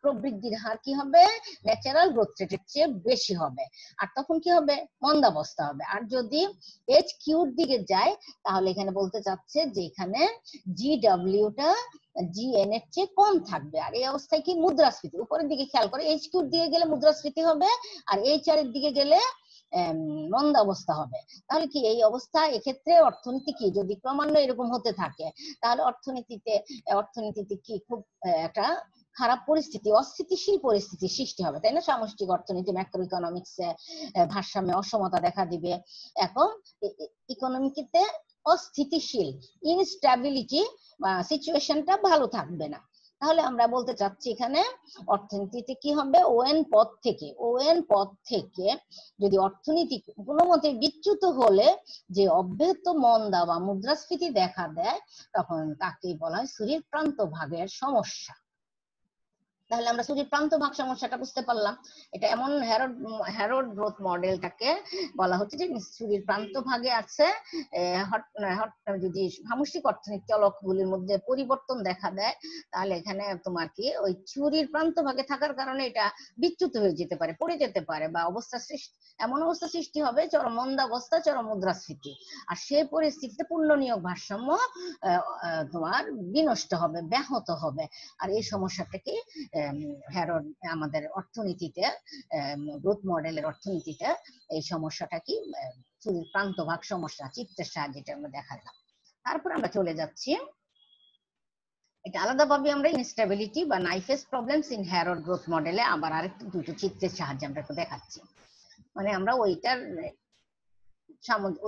প্রবৃদ্ধির হার কি হবে ন্যাচারাল গ্রোথ রেটের চেয়ে বেশি হবে আর তখন কি হবে মন্দাবস্থা হবে আর যদি এইচ কিউর দিকে যায় তাহলে এখানে বলতে চাচ্ছে যে এখানে জি ডাব্লিউটা জিএন এর চেয়ে কম থাকবে আর এই অবস্থায় কি মুদ্রাস্ফীতি উপরের দিকে খেয়াল করে এইচ কিউর দিকে গেলে মুদ্রাস্ফীতি হবে আর এইচ আর এর দিকে গেলে মন্দা অবস্থা হবে তাহলে কি এই অবস্থা এক্ষেত্রে অর্থনীতি কি যদি ক্রমান্বয়ে এরকম হতে থাকে তাহলে অর্থনীতিতে অর্থনীতিতে কি খুব একটা খারাপ পরিস্থিতি অস্থিতিশীল পরিস্থিতি সৃষ্টি হবে তাই না সামষ্টিক অর্থনীতি ম্যাক্রো ইকোনমিক্স ভারসাম্যে অসমতা দেখা দিবে এখন ইকোনমিকিতে অস্থিতিশীল ইনস্টাবিলিটি সিচুয়েশনটা ভালো থাকবে না তাহলে আমরা বলতে চাচ্ছি এখানে অর্থনীতিতে কি হবে ওএন পথ থেকে ওএন পথ থেকে যদি অর্থনীতি কোনো মতে বিচ্যুত হলে যে অব্যাহত মন্দা বা মুদ্রাস্ফীতি দেখা দেয় তখন তাকে বলা হয় শরীর প্রান্ত ভাগের সমস্যা তাহলে আমরা সুজির প্রান্ত ভাগ সমস্যাটা বুঝতে পারলাম এটা এমন হ্যারোড হ্যারোড গ্রোথ মডেলটাকে বলা হচ্ছে যে সুজির প্রান্ত ভাগে আছে মানে যদি সামষ্টিক অর্থনৈতিক চলক গুলির মধ্যে পরিবর্তন দেখা দেয় তাহলে এখানে তোমার কি ওই চুরির প্রান্ত ভাগে থাকার কারণে এটা বিচ্যুত হয়ে যেতে পারে পড়ে যেতে পারে বা অবস্থা সৃষ্টি এমন অবস্থা সৃষ্টি হবে চরম মন্দাবস্থা চরম মুদ্রাস্ফীতি আর সেই পরিস্থিতিতে পূর্ণ নিয়োগ ভারসাম্য তোমার বিনষ্ট হবে ব্যাহত হবে আর এই সমস্যাটাকে হ্যারড আমাদের অর্থনীতিতে গ্রোথ মডেলের অর্থনীতিতে এই সমস্যাটা কি চুরির প্রান্তভাগ সমস্যা চিত্রের সাহায্যে আমরা দেখালাম তারপর আমরা চলে যাচ্ছি এটা আলাদাভাবে আমরা ইনস্টেবিলিটি বা knife edge problems in Harrod growth মডেলে আবার আরেকটু দুটো চিত্রের সাহায্যে আমরা দেখাচ্ছি মানে আমরা ওইটার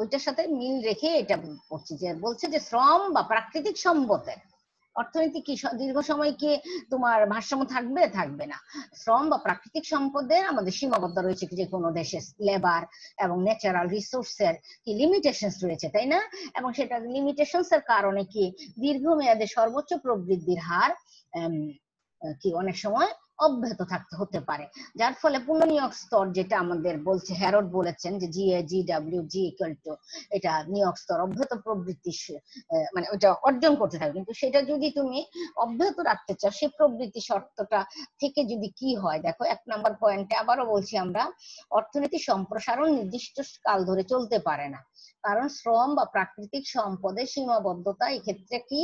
ওইটার সাথে মিল রেখে এটা বলছি যে বলছে যে শ্রম বা প্রাকৃতিক সম্পদের অর্থনীতি কি দীর্ঘ সময় কি তোমার ভারসাম্য থাকবে থাকবে না শ্রম বা প্রাকৃতিক সম্পদের আমাদের সীমাবদ্ধ রয়েছে যে কোনো দেশে লেবার এবং ন্যাচারাল রিসোর্সের কি লিমিটেশনস রয়েছে তাই না এবং সেটা লিমিটেশনস এর কারণে কি দীর্ঘমেয়াদে সর্বোচ্চ প্রবৃদ্ধির হার কি অনেক সময় অব্যাহত থাকতে হতে পারে যার ফলে পুনর্নিয়োগ স্তর যেটা আমাদের বলছে হ্যারড বলেছেন যে G A G W G equal to এটা নিয়োগ স্তর অব্যাহত প্রবৃত্তি মানে ওটা অর্জন করতে থাকে কিন্তু সেটা যদি তুমি অব্যাহত রাখতে চাও সে প্রবৃত্তি শর্তটা থেকে যদি কি হয় দেখো এক নাম্বার পয়েন্টে আবারও বলছি আমরা অর্থনীতি সম্প্রসারণ নির্দিষ্ট কাল ধরে চলতে পারে না কারণ শ্রম বা প্রাকৃতিক সম্পদের সীমাবদ্ধতা এক্ষেত্রে কি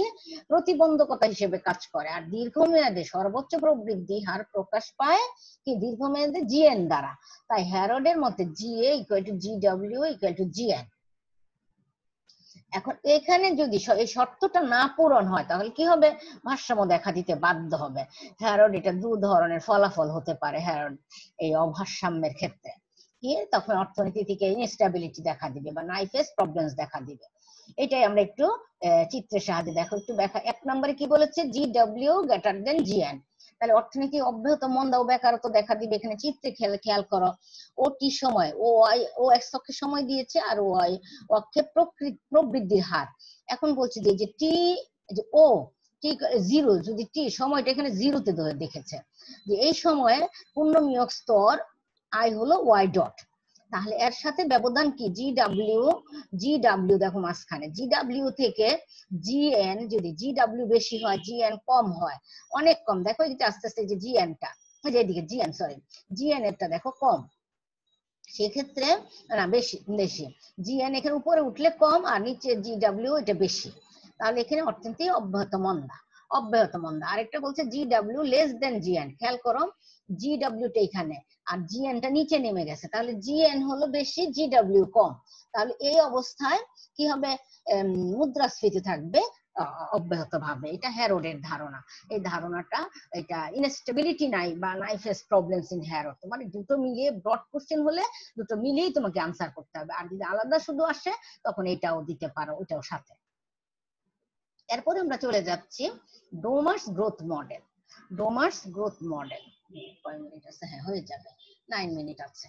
প্রতিবন্ধকতা হিসেবে কাজ করে আর দীর্ঘমেয়াদে সর্বোচ্চ প্রবৃদ্ধি হার প্রকাশ পায় কি দীর্ঘমেয়াদে জিএন দ্বারা তাই হ্যারোডের মতে GA equal to G W equal to GN এখন এখানে যদি এই শর্তটা না পূরণ হয় তাহলে কি হবে ভারসাম্য দেখা দিতে বাধ্য হবে হ্যারড এটা দু ধরনের ফলাফল হতে পারে হ্যারড এই অভারসাম্যের ক্ষেত্রে কি তখন অর্থনীতি থেকে ইনস্টেবিলিটি দেখা দিবে বা নাইফেস প্রবলেমস দেখা দিবে এটাই আমরা একটু চিত্রের সাহায্যে দেখো একটু দেখা এক নম্বরে কি বলেছে জিডব্লিউ গ্রেটার দেন জিএন তাহলে অর্থনীতি অব্যাহত মন্দা ও বেকারত্ব দেখা দিবে এখানে চিত্রে খেয়াল খেয়াল করো ও টি সময় ও ওয়াই ও এক অক্ষে সময় দিয়েছে আর ও আই অক্ষে প্রবৃদ্ধির হার এখন বলছি যে যে টি যে ও টি জিরো যদি টি সময়টা এখানে জিরোতে দেখেছে যে এই সময়ে নিয়োগ স্তর আই হলো ওয়াই ডট তাহলে এর সাথে ব্যবধান কি জি ডাব্লিউ জি ডাব্লিউ দেখো মাঝখানে জি ডাব্লিউ থেকে জি এন যদি জি ডাব্লিউ বেশি হয় জি এন কম হয় অনেক কম দেখো এই যে আস্তে আস্তে যে জি এন এনটা যে এদিকে G N sorry G N এর টা দেখো কম সেক্ষেত্রে না বেশি বেশি জি এন এখানে উপরে উঠলে কম আর নিচে জি ডাব্লিউ এটা বেশি তাহলে এখানে অর্থনীতি অব্যাহত মন্দা অব্যাহত মন্দা আরেকটা বলছে G W less than G N খেয়াল করো জি ডাব্লিউ টা এখানে আর জিএনটা নিচে নেমে গেছে তাহলে জিএন হলো বেশি জিডাব্লিউ কম তাহলে এই অবস্থায় কি হবে মুদ্রাস্ফীতি থাকবে অব্যাহত ভাবে এটা হ্যারোডের ধারণা এই ধারণাটা এটা ইনস্টেবিলিটি নাই বা নাইফেস প্রবলেমস ইন হ্যারোড মানে দুটো মিলিয়ে ব্রড কোশ্চেন হলে দুটো মিলিয়েই তোমাকে আনসার করতে হবে আর যদি আলাদা শুধু আসে তখন এটাও দিতে পারো ওটাও সাথে এরপরে আমরা চলে যাচ্ছি Domar's growth model Domar's growth model কয় মিনিট আছে হ্যাঁ হয়ে যাবে নাইন মিনিট আছে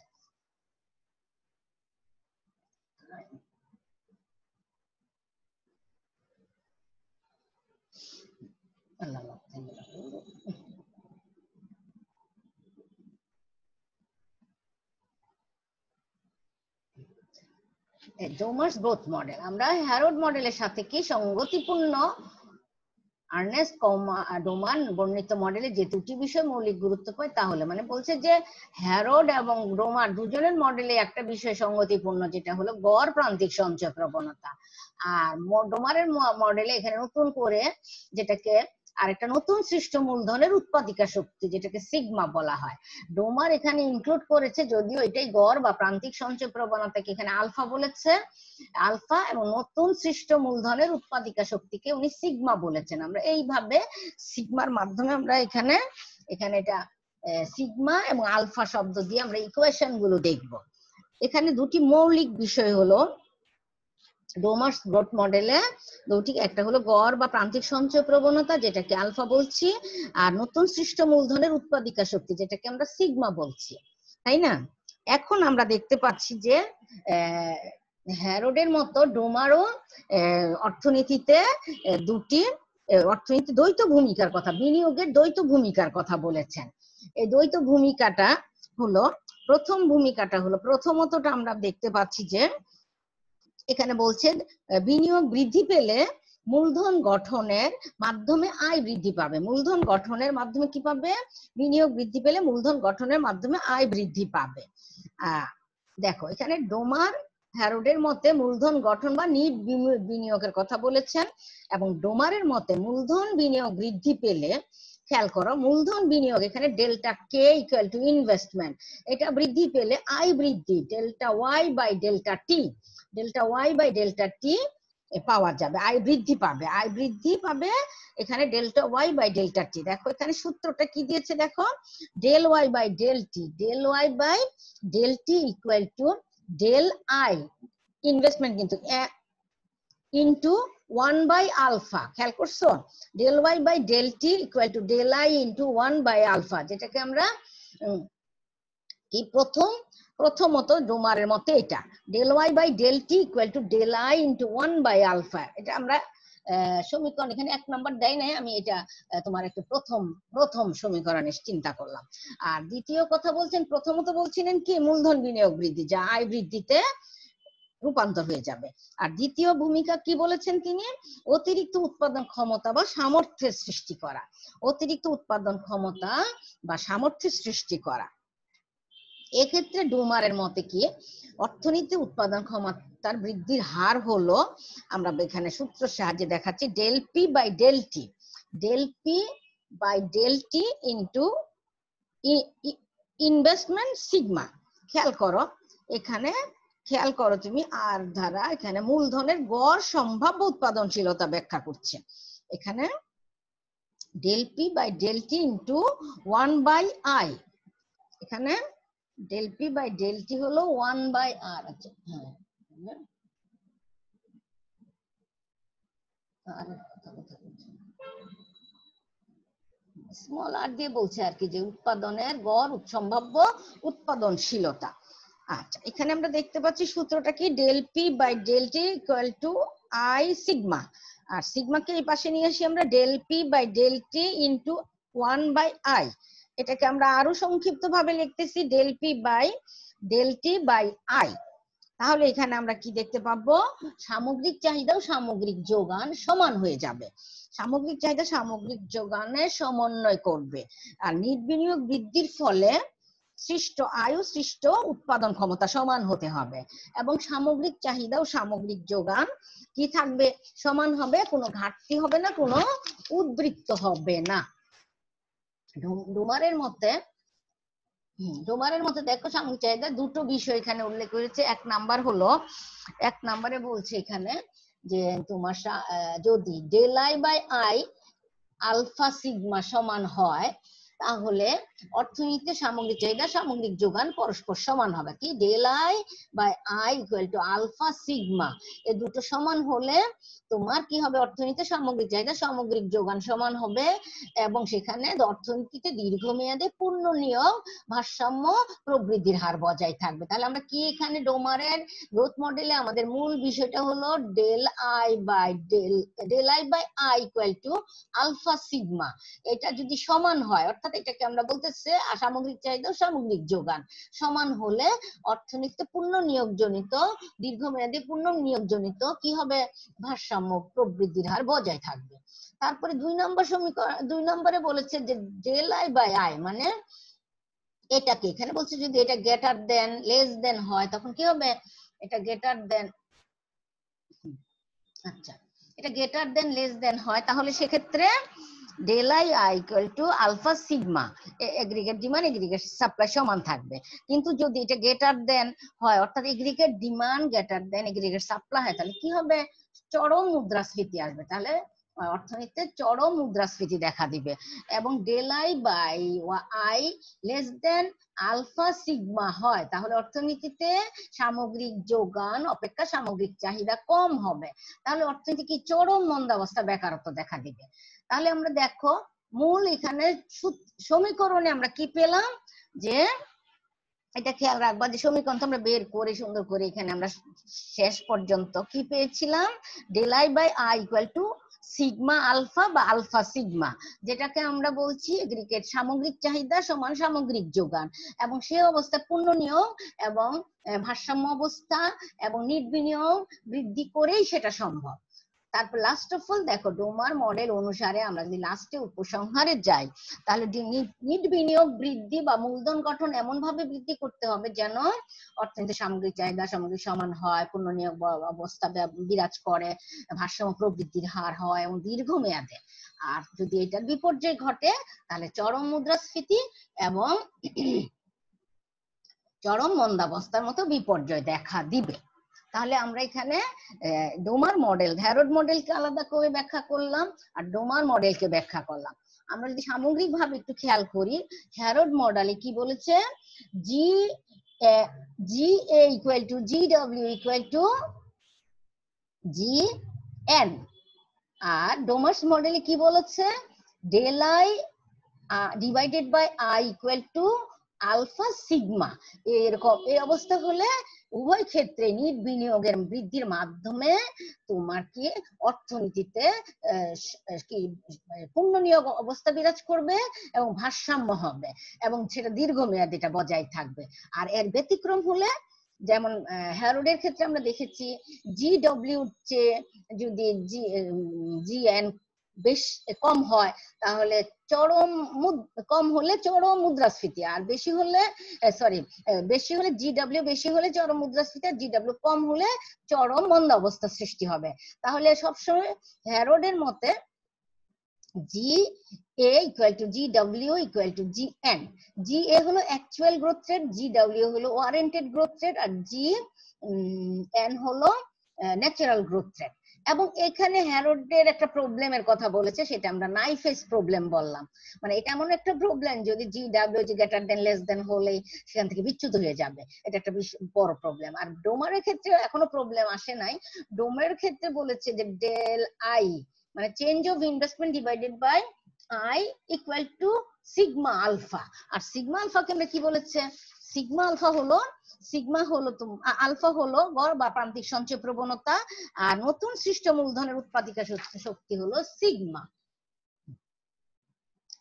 ডোমার্স গ্রোথ মডেল আমরা হ্যারোড মডেলের সাথে কি সঙ্গতিপূর্ণ আর্নেস্ট ডোমান বর্ণিত মডেলে যে দুটি বিষয় মৌলিক গুরুত্ব পায় তাহলে মানে বলছে যে হ্যারোড এবং ডোমার দুজনের মডেলে একটা বিষয় সঙ্গতিপূর্ণ যেটা হলো গড় প্রান্তিক সঞ্চয় প্রবণতা আর ডোমারের মডেলে এখানে নতুন করে যেটাকে আর একটা নতুন সৃষ্ট মূলধনের উৎপাদিকা শক্তি যেটাকে সিগমা বলা হয় ডোমার এখানে ইনক্লুড করেছে যদিও এটাই গড় বা প্রান্তিক সঞ্চয় প্রবণতাকে এখানে আলফা বলেছে আলফা এবং নতুন সৃষ্ট মূলধনের উৎপাদিকা শক্তিকে উনি সিগমা বলেছেন আমরা এইভাবে সিগমার মাধ্যমে আমরা এখানে এখানে এটা সিগমা এবং আলফা শব্দ দিয়ে আমরা ইকুয়েশন গুলো দেখবো এখানে দুটি মৌলিক বিষয় হলো ডোমার্স গ্রোথ মডেলে দুটি একটা হলো গড় বা প্রান্তিক সঞ্চয় প্রবণতা যেটাকে আলফা বলছি আর নতুন সৃষ্ট মূলধনের উৎপাদিকা শক্তি যেটাকে আমরা সিগমা বলছি তাই না এখন আমরা দেখতে পাচ্ছি যে হ্যারোডের মতো ডোমারও অর্থনীতিতে দুটি অর্থনীতি দ্বৈত ভূমিকার কথা বিনিয়োগের দ্বৈত ভূমিকার কথা বলেছেন এই দ্বৈত ভূমিকাটা হলো প্রথম ভূমিকাটা হলো প্রথমতটা আমরা দেখতে পাচ্ছি যে এখানে বলছেন বিনিয়োগ বৃদ্ধি পেলে মূলধন গঠনের মাধ্যমে আয় বৃদ্ধি পাবে মূলধন গঠনের মাধ্যমে কি পাবে বিনিয়োগ বৃদ্ধি পেলে মূলধন গঠনের মাধ্যমে আয় বৃদ্ধি পাবে দেখো এখানে ডোমার হ্যারোডের মতে মূলধন গঠন বা নিট বিনিয়োগের কথা বলেছেন এবং ডোমারের মতে মূলধন বিনিয়োগ বৃদ্ধি পেলে খেয়াল করো মূলধন বিনিয়োগ এখানে delta K equal to investment এটা বৃদ্ধি পেলে আয় বৃদ্ধি delta Y by delta T delta Y by delta T পাওয়া যাবে আয় বৃদ্ধি পাবে আয় বৃদ্ধি পাবে এখানে delta Y by delta T দেখো এখানে সূত্রটা কি দিয়েছে দেখো del Y by del T del Y by del T equal to del I investment কিন্তু ইন্টু ওয়ান বাই আলফা খেয়াল করছো del Y by del T equal to del I into one by alpha যেটাকে আমরা কি প্রথম প্রথমত ডোমারের মতে এটা del Y by del T equal to del I into one by alpha এটা আমরা সমীকরণ এখানে এক নাম্বার দেয় নাই আমি এটা তোমার একটু প্রথম প্রথম সমীকরণে চিন্তা করলাম আর দ্বিতীয় কথা বলছেন প্রথমত বলছিলেন কি মূলধন বিনিয়োগ বৃদ্ধি যা আয় বৃদ্ধিতে রূপান্তর হয়ে যাবে আর দ্বিতীয় ভূমিকা কি বলেছেন তিনি অতিরিক্ত উৎপাদন ক্ষমতা বা সামর্থ্যের সৃষ্টি করা অতিরিক্ত উৎপাদন ক্ষমতা বা সামর্থ্যের সৃষ্টি করা এক্ষেত্রে ডুমারের মতে কি অর্থনীতি উৎপাদন ক্ষমতার বৃদ্ধির হার হলো আমরা এখানে সূত্র সাহায্যে দেখাচ্ছি del P by del T del P by del T into investment sigma খেয়াল করো এখানে খেয়াল করো তুমি আর ধারা এখানে মূলধনের গড় সম্ভাব্য উৎপাদনশীলতা ব্যাখ্যা করছে এখানে del P by del T into one by I এখানে del P by del T হলো ওয়ান বাই আর আছে আর স্মল আর দিয়ে বলছে আর কি যে উৎপাদনের গড় সম্ভাব্য উৎপাদনশীলতা আচ্ছা এখানে আমরা দেখতে পাচ্ছি সূত্রটা কি del P by del T equal to I sigma আর সিগমাকে এই পাশে নিয়ে আসি আমরা del P by del T into one by I এটাকে আমরা আরো সংক্ষিপ্ত ভাবে লিখতেছি del P by del T by I তাহলে এখানে আমরা কি দেখতে পাবো সামগ্রিক চাহিদা ও সামগ্রিক যোগান সমান হয়ে যাবে সামগ্রিক চাহিদা সামগ্রিক যোগানে সমন্বয় করবে আর নিট বিনিয়োগ বৃদ্ধির ফলে সৃষ্ট আয়ু সৃষ্ট উৎপাদন ক্ষমতা সমান হতে হবে এবং সামগ্রিক চাহিদা ও সামগ্রিক যোগান কি থাকবে সমান হবে কোনো ঘাটতি হবে না কোনো উদ্বৃত্ত হবে না ডুমারের মধ্যে ডুমারের মধ্যে দেখো সাময়িক চাহিদা দুটো বিষয় এখানে উল্লেখ করেছে এক নাম্বার হলো এক নাম্বারে বলছে এখানে যে তোমার যদি del I by I alpha sigma সমান হয় তাহলে অর্থনীতিতে সামগ্রিক চাহিদা সামগ্রিক যোগান পরস্পর সমান হবে কি del I by I equal to alpha sigma এ দুটো সমান হলে তোমার কি হবে অর্থনীতিতে সামগ্রিক চাহিদা সামগ্রিক যোগান সমান হবে এবং সেখানে অর্থনীতিতে দীর্ঘমেয়াদে পূর্ণ নিয়োগ ভারসাম্য প্রবৃদ্ধির হার বজায় থাকবে তাহলে আমরা কি এখানে ডোমারের গ্রোথ মডেলে আমাদের মূল বিষয়টা হলো del I by del del I by I equal to alpha sigma এটা যদি সমান হয় অর্থাৎ অর্থাৎ এটাকে আমরা বলতেছে সামগ্রিক চাহিদা ও সামগ্রিক যোগান সমান হলে অর্থনীতিতে পূর্ণ নিয়োগ জনিত দীর্ঘমেয়াদী পূর্ণ নিয়োগ জনিত কি হবে ভারসাম্য প্রবৃদ্ধির হার বজায় থাকবে তারপরে দুই নম্বর সমীকরণ দুই নম্বরে বলেছে যে ডেল আই বাই আয় মানে এটাকে এখানে বলছে যদি এটা গেটার দেন লেস দেন হয় তখন কি হবে এটা গেটার দেন আচ্ছা এটা গেটার দেন লেস দেন হয় তাহলে সেক্ষেত্রে del I I to alpha sigma aggregate demand aggregate supply সমান থাকবে কিন্তু যদি এটা গেটার দেন হয় অর্থাৎ aggregate demand greater than aggregate supply হয় তাহলে কি হবে চরম মুদ্রাস্ফীতি আসবে তাহলে অর্থনীতিতে চরম মুদ্রাস্ফীতি দেখা দিবে এবং del I by I less than alpha sigma হয় তাহলে অর্থনীতিতে সামগ্রিক যোগান অপেক্ষা সামগ্রিক চাহিদা কম হবে তাহলে অর্থনীতি কি চরম মন্দাবস্থা বেকারত্ব দেখা দিবে তাহলে আমরা দেখো মূল এখানে সমীকরণে আমরা কি পেলাম যে এটা খেয়াল রাখবা যে সমীকরণ আমরা বের করে সুন্দর করে এখানে আমরা শেষ পর্যন্ত কি পেয়েছিলাম del I by I equal to sigma alpha বা আলফা সিগমা যেটাকে আমরা বলছি এগ্রিকেট সামগ্রিক চাহিদা সমান সামগ্রিক যোগান এবং সে অবস্থা পূর্ণ নিয়োগ এবং ভারসাম্য অবস্থা এবং নির্বিনিয়োগ বৃদ্ধি করেই সেটা সম্ভব তারপর লাস্ট অফ অল দেখো ডোমার মডেল অনুসারে আমরা যদি লাস্টে উপসংহারে যাই তাহলে নিট বিনিয়োগ বৃদ্ধি বা মূলধন গঠন এমন ভাবে বৃদ্ধি করতে হবে যেন অর্থনীতি সামগ্রিক চাহিদা সামগ্রিক সমান হয় পূর্ণ নিয়োগ অবস্থা বিরাজ করে ভারসাম্য প্রবৃদ্ধির হার হয় এবং দীর্ঘমেয়াদে আর যদি এটার বিপর্যয় ঘটে তাহলে চরম মুদ্রাস্ফীতি এবং চরম মন্দাবস্থার মতো বিপর্যয় দেখা দিবে তাহলে আমরা এখানে ডোমার মডেল হ্যারোড মডেলকে আলাদা করে ব্যাখ্যা করলাম আর ডোমার মডেলকে ব্যাখ্যা করলাম আমরা যদি সামগ্রিকভাবে একটু খেয়াল করি হ্যারোড মডেলে কি বলেছে G G A equal to G W equal to G N আর ডোমার্স মডেলে কি বলেছে del I divided by I equal to alpha sigma এরকম এই অবস্থা হলে উভয় ক্ষেত্রে নিট বিনিয়োগের বৃদ্ধির মাধ্যমে তোমার কি অর্থনীতিতে পূর্ণ নিয়োগ অবস্থা বিরাজ করবে এবং ভারসাম্য হবে এবং সেটা এটা বজায় থাকবে আর এর ব্যতিক্রম হলে যেমন হ্যারোডের ক্ষেত্রে আমরা দেখেছি জি ডব্লিউ চেয়ে যদি জি এন বেশ কম হয় তাহলে চরম কম হলে চরম মুদ্রাস্ফীতি আর বেশি হলে সরি বেশি হলে জিডাব্লিউ বেশি হলে চরম মুদ্রাস্ফীতি আর জিডাব্লিউ কম হলে চরম মন্দ অবস্থা সৃষ্টি হবে তাহলে সবসময় হ্যারোডের মতে G A equal to G W equal to G N G A হলো actual growth rate G W হলো ওয়ারেন্টেড গ্রোথ রেট আর জি এন হলো ন্যাচারাল গ্রোথ রেট এবং এখানে হ্যারোডের একটা প্রবলেমের কথা বলেছে সেটা আমরা নাইফেস প্রবলেম বললাম মানে এটা এমন একটা প্রবলেম যদি G W G greater than less than হলে সেখান থেকে বিচ্যুত হয়ে যাবে এটা একটা বড় প্রবলেম আর ডোমারের ক্ষেত্রে এখনো প্রবলেম আসে নাই ডোমের ক্ষেত্রে বলেছে যে ডেল আই মানে change of investment divided by I equal to sigma alpha আর সিগমা আলফাকে আমরা কি বলেছে সিগমা আলফা হলো সিগমা হলো আলফা হলো গড় বা প্রান্তিক সঞ্চয় প্রবণতা আর নতুন সৃষ্ট মূলধনের উৎপাদিকা শক্তি হলো সিগমা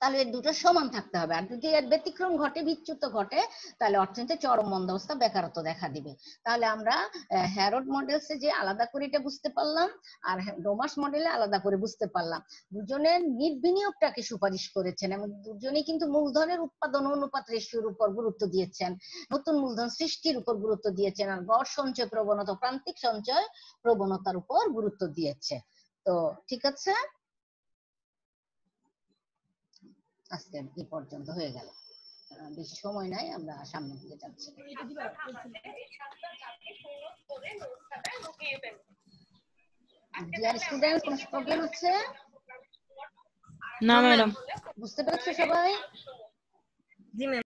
তাহলে দুটো সমান থাকতে হবে আর যদি এর ব্যতিক্রম ঘটে বিচ্যুত ঘটে তাহলে অর্থনীতি চরম অবস্থা বেকারত্ব দেখা দিবে তাহলে আমরা হ্যারড মডেলসে যে আলাদা করে এটা বুঝতে পারলাম আর ডোমাস মডেলে আলাদা করে বুঝতে পারলাম দুজনের নির্বিনিয়োগটাকে সুপারিশ করেছেন এবং দুজনেই কিন্তু মূলধনের উৎপাদন অনুপাত রেশিওর উপর গুরুত্ব দিয়েছেন নতুন মূলধন সৃষ্টির উপর গুরুত্ব দিয়েছেন আর গড় সঞ্চয় প্রবণতা প্রান্তিক সঞ্চয় প্রবণতার উপর গুরুত্ব দিয়েছে তো ঠিক আছে আজকে এ পর্যন্ত হয়ে গেল বেশি সময় নাই আমরা সামনের দিকে যাচ্ছি ডিয়ার স্টুডেন্ট কোন প্রবলেম হচ্ছে না ম্যাডাম বুঝতে পারছো সবাই জি ম্যাম